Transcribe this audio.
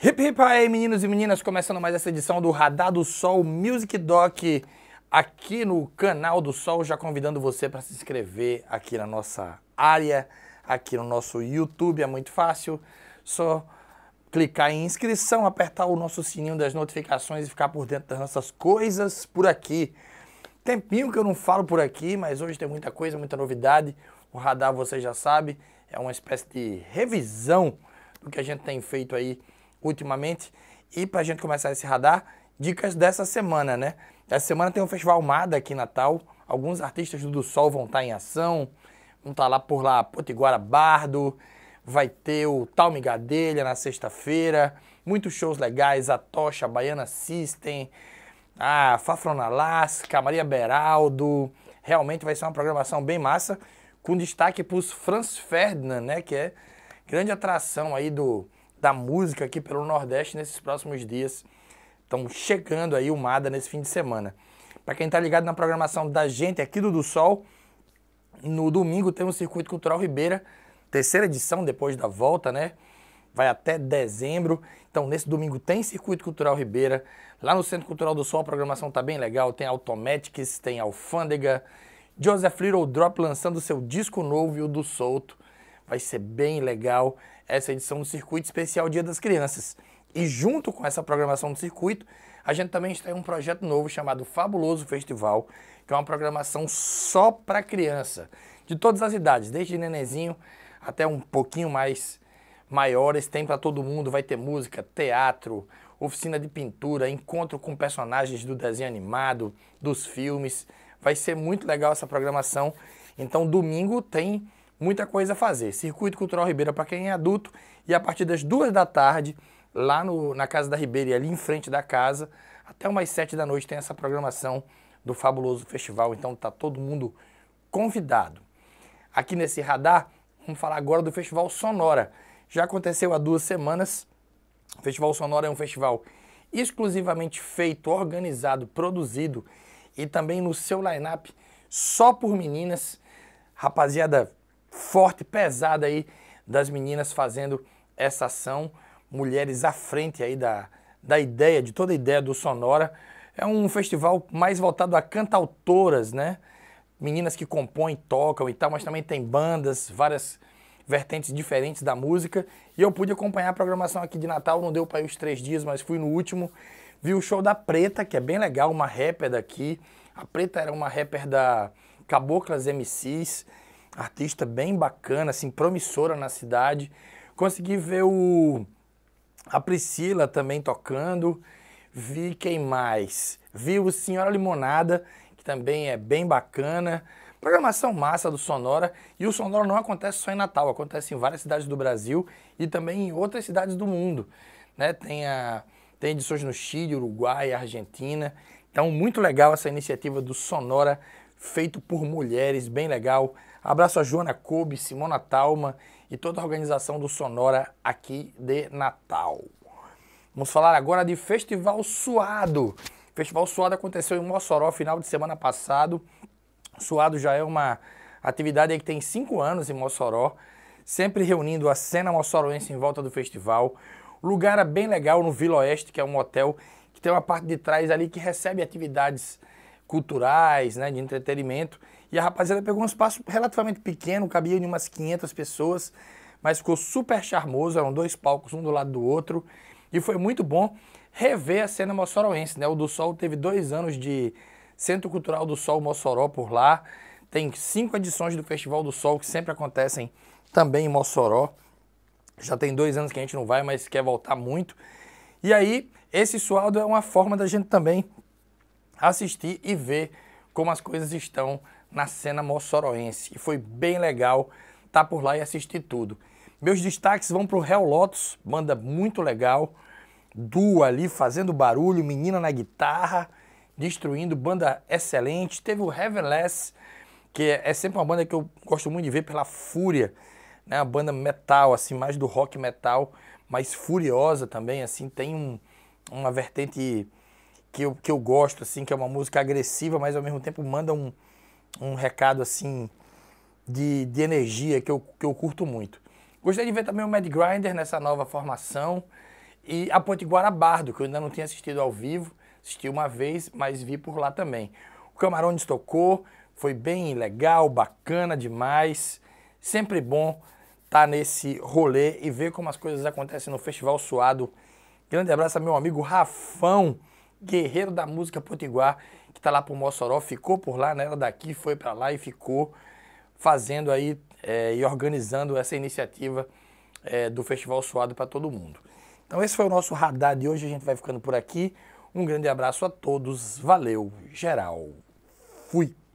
Hip hip aí, meninos e meninas, começando mais essa edição do Radar do Sol Music Doc aqui no canal do Sol, já convidando você para se inscrever aqui na nossa área, aqui no nosso YouTube, é muito fácil, só clicar em inscrição, apertar o nosso sininho das notificações e ficar por dentro das nossas coisas por aqui. Tempinho que eu não falo por aqui, mas hoje tem muita coisa, muita novidade. O Radar, você já sabe, é uma espécie de revisão do que a gente tem feito aí ultimamente. E para a gente começar esse radar, dicas dessa semana, né? Essa semana tem um festival Mada aqui em Natal. Alguns artistas do, Sol vão estar tá em ação. Vão estar tá lá por lá Potiguara Bardo. Vai ter o Tal Migadelha na sexta-feira. Muitos shows legais. A Tocha, a Baiana System, a Fafrona Alaska, Maria Beraldo. Realmente vai ser uma programação bem massa. Com destaque para os Franz Ferdinand, né? Que é grande atração aí do, da música aqui pelo Nordeste nesses próximos dias. Estão chegando aí o Mada nesse fim de semana. Para quem está ligado na programação da gente aqui do Do Sol, no domingo tem o Circuito Cultural Ribeira, terceira edição depois da volta, né? Vai até dezembro. Então, nesse domingo tem Circuito Cultural Ribeira. Lá no Centro Cultural do Sol a programação tá bem legal. Tem Automatics, tem Alfândega, Joseph Little Drop lançando seu disco novo e o do Solto. Vai ser bem legal essa edição do Circuito Especial Dia das Crianças. E junto com essa programação do circuito, a gente também está em um projeto novo chamado Fabuloso Festival, que é uma programação só para criança, de todas as idades, desde nenenzinho até um pouquinho mais maiores, tem para todo mundo, vai ter música, teatro, oficina de pintura, encontro com personagens do desenho animado, dos filmes. Vai ser muito legal essa programação. Então, domingo tem muita coisa a fazer. Circuito Cultural Ribeira para quem é adulto e a partir das duas da tarde, lá no, na Casa da Ribeira e ali em frente da casa, até umas sete da noite tem essa programação do fabuloso festival, então tá todo mundo convidado. Aqui nesse radar, vamos falar agora do Festival Sonora. Já aconteceu há duas semanas. O Festival Sonora é um festival exclusivamente feito, organizado, produzido e também no seu line-up só por meninas. Rapaziada forte, pesada aí das meninas fazendo essa ação, mulheres à frente aí da, da ideia, de toda a ideia do Sonora. É um festival mais voltado a cantautoras, né? Meninas que compõem, tocam e tal, mas também tem bandas, várias vertentes diferentes da música. E eu pude acompanhar a programação aqui de Natal, não deu para ir os três dias, mas fui no último. Vi o show da Preta, que é bem legal, uma rapper daqui. A Preta era uma rapper da Caboclas MCs artista bem bacana, assim, promissora na cidade. Consegui ver o a Priscila também tocando. Vi quem mais? Vi o Senhora Limonada, que também é bem bacana. Programação massa do Sonora. E o Sonora não acontece só em Natal, acontece em várias cidades do Brasil e também em outras cidades do mundo. Né? Tem, a, tem edições no Chile, Uruguai, Argentina. Então, muito legal essa iniciativa do Sonora, feito por mulheres, bem legal. Abraço a Joana Kobe, Simona Talma e toda a organização do Sonora aqui de Natal. Vamos falar agora de Festival Suado. Festival Suado aconteceu em Mossoró final de semana passado. Suado já é uma atividade que tem cinco anos em Mossoró, sempre reunindo a cena moçoroense em volta do festival. O lugar é bem legal no Vila Oeste, que é um hotel que tem uma parte de trás ali que recebe atividades culturais, né, de entretenimento. E a rapaziada pegou um espaço relativamente pequeno, cabia de umas 500 pessoas, mas ficou super charmoso, eram dois palcos, um do lado do outro. E foi muito bom rever a cena moçoroense, né? O do Sol teve dois anos de Centro Cultural do Sol Mossoró por lá. Tem cinco edições do Festival do Sol que sempre acontecem também em Mossoró. Já tem dois anos que a gente não vai, mas quer voltar muito. E aí, esse suado é uma forma da gente também assistir e ver como as coisas estão na cena moçoroense. E foi bem legal estar tá por lá e assistir tudo. Meus destaques vão para o Hell Lotus, banda muito legal. Duo ali fazendo barulho, menina na guitarra, destruindo, banda excelente. Teve o Heavenless, que é, é sempre uma banda que eu gosto muito de ver pela fúria, né? Uma banda metal, assim, mais do rock metal, mas furiosa também, assim, tem um, uma vertente que eu, que eu gosto, assim, que é uma música agressiva, mas ao mesmo tempo manda um, um recado, assim, de, de energia que eu, que eu curto muito. Gostei de ver também o Mad Grinder nessa nova formação e a Ponte Guarabardo, que eu ainda não tinha assistido ao vivo, assisti uma vez, mas vi por lá também. O Camarões tocou, foi bem legal, bacana demais, sempre bom tá nesse rolê e ver como as coisas acontecem no Festival Suado. Grande abraço a meu amigo Rafão, guerreiro da música potiguar, que tá lá pro Mossoró, ficou por lá, né? Era daqui, foi para lá e ficou fazendo aí é, e organizando essa iniciativa é, do Festival Suado para todo mundo. Então esse foi o nosso radar de hoje, a gente vai ficando por aqui. Um grande abraço a todos, valeu, geral. Fui!